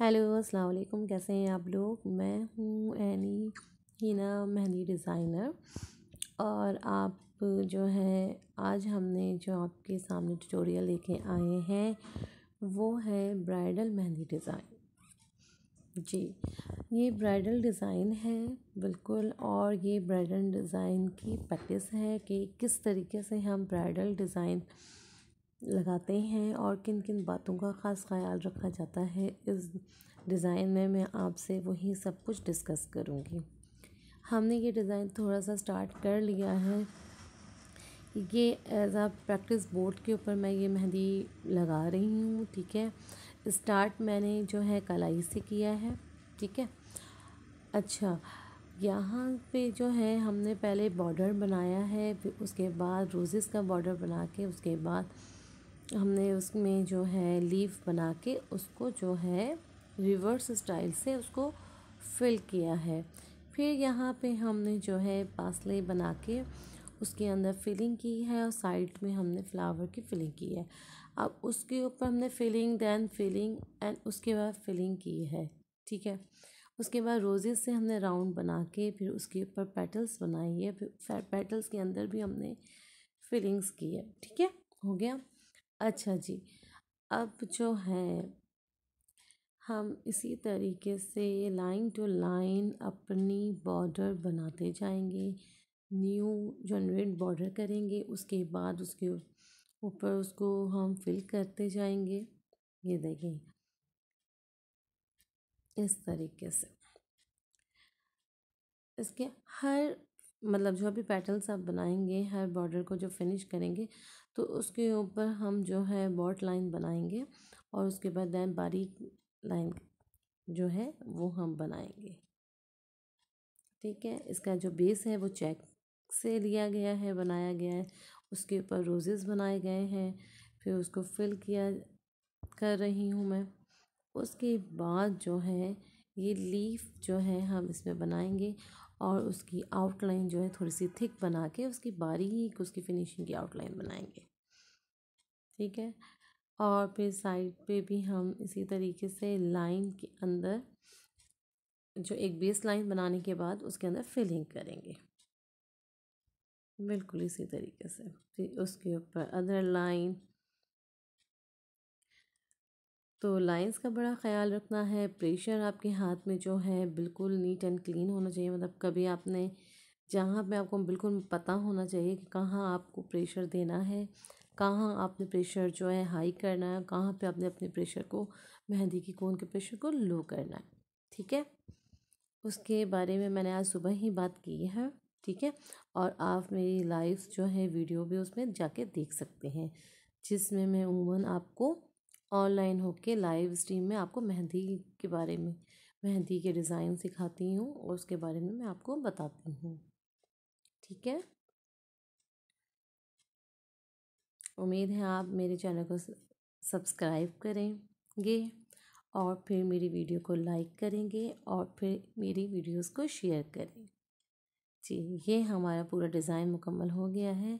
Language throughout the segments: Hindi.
हेलो अस्सलाम वालेकुम कैसे हैं आप लोग मैं हूँ एनी हिना मेहंदी डिज़ाइनर और आप जो है आज हमने जो आपके सामने ट्यूटोरियल लेके आए हैं वो है ब्राइडल मेहंदी डिज़ाइन जी ये ब्राइडल डिज़ाइन है बिल्कुल और ये ब्राइडल डिज़ाइन की प्रैक्टिस है कि किस तरीके से हम ब्राइडल डिज़ाइन लगाते हैं और किन किन बातों का ख़ास ख्याल रखा जाता है इस डिज़ाइन में मैं आपसे वही सब कुछ डिस्कस करूँगी हमने ये डिज़ाइन थोड़ा सा स्टार्ट कर लिया है ये एज आ प्रैक्टिस बोर्ड के ऊपर मैं ये मेहंदी लगा रही हूँ ठीक है स्टार्ट मैंने जो है कलाई से किया है ठीक है अच्छा यहाँ पे जो है हमने पहले बॉर्डर बनाया है फिर उसके बाद रोज़ेस का बॉर्डर बना के उसके बाद हमने उसमें जो है लीफ बना के उसको जो है रिवर्स स्टाइल से उसको फिल किया है फिर यहाँ पे हमने जो है पासले बना के उसके अंदर फिलिंग की है और साइड में हमने फ्लावर की फिलिंग की है अब उसके ऊपर हमने फिलिंग दैन फिलिंग एंड उसके बाद फिलिंग की है ठीक है उसके बाद रोजेज से हमने राउंड बना के फिर उसके ऊपर पेटल्स बनाई है फिर पेटल्स के अंदर भी हमने फिलिंग्स की है ठीक है हो गया अच्छा जी अब जो है हम इसी तरीके से लाइन टू लाइन अपनी बॉर्डर बनाते जाएंगे न्यू जनरेट बॉर्डर करेंगे उसके बाद उसके ऊपर उसको हम फिल करते जाएंगे ये देखें इस तरीके से इसके हर मतलब जो भी पैटर्न आप बनाएंगे हर बॉर्डर को जो फिनिश करेंगे तो उसके ऊपर हम जो है बॉट लाइन बनाएंगे और उसके बाद दैन बारीक लाइन जो है वो हम बनाएंगे ठीक है इसका जो बेस है वो चेक से लिया गया है बनाया गया है उसके ऊपर रोजेस बनाए गए हैं फिर उसको फिल किया कर रही हूँ मैं उसके बाद जो है ये लीफ जो है हम इसमें बनाएंगे और उसकी आउटलाइन जो है थोड़ी सी थिक बना के उसकी बारीक उसकी फिनिशिंग की आउटलाइन बनाएंगे ठीक है और फिर साइड पे भी हम इसी तरीके से लाइन के अंदर जो एक बेस लाइन बनाने के बाद उसके अंदर फिलिंग करेंगे बिल्कुल इसी तरीके से फिर उसके ऊपर अदर लाइन तो लाइंस का बड़ा ख्याल रखना है प्रेशर आपके हाथ में जो है बिल्कुल नीट एंड क्लीन होना चाहिए मतलब कभी आपने जहाँ पे आपको बिल्कुल पता होना चाहिए कि कहाँ आपको प्रेशर देना है कहाँ आपने प्रेशर जो है हाई करना है कहाँ पे आपने अपने प्रेशर को मेहंदी की कोन के प्रेशर को लो करना है ठीक है उसके बारे में मैंने आज सुबह ही बात की है ठीक है और आप मेरी लाइव जो है वीडियो भी उसमें जाके देख सकते हैं जिसमें मैं उमन आपको ऑनलाइन होके लाइव स्ट्रीम में आपको मेहंदी के बारे में मेहंदी के डिज़ाइन सिखाती हूँ और उसके बारे में मैं आपको बताती हूँ ठीक है उम्मीद है आप मेरे चैनल को सब्सक्राइब करेंगे और फिर मेरी वीडियो को लाइक करेंगे और फिर मेरी वीडियोस को शेयर करें जी ये हमारा पूरा डिज़ाइन मुकम्मल हो गया है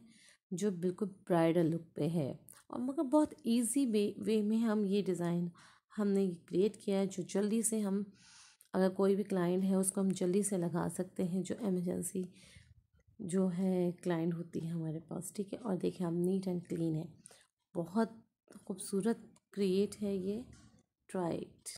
जो बिल्कुल ब्राइडल लुक पे है और मगर बहुत ईजी वे वे में हम ये डिज़ाइन हमने क्रिएट किया है जो जल्दी से हम अगर कोई भी क्लाइंट है उसको हम जल्दी से लगा सकते हैं जो एमरजेंसी जो है क्लाइंट होती है हमारे पास ठीक है और देखिए हम नीट एंड क्लीन है बहुत खूबसूरत क्रिएट है ये ट्राइट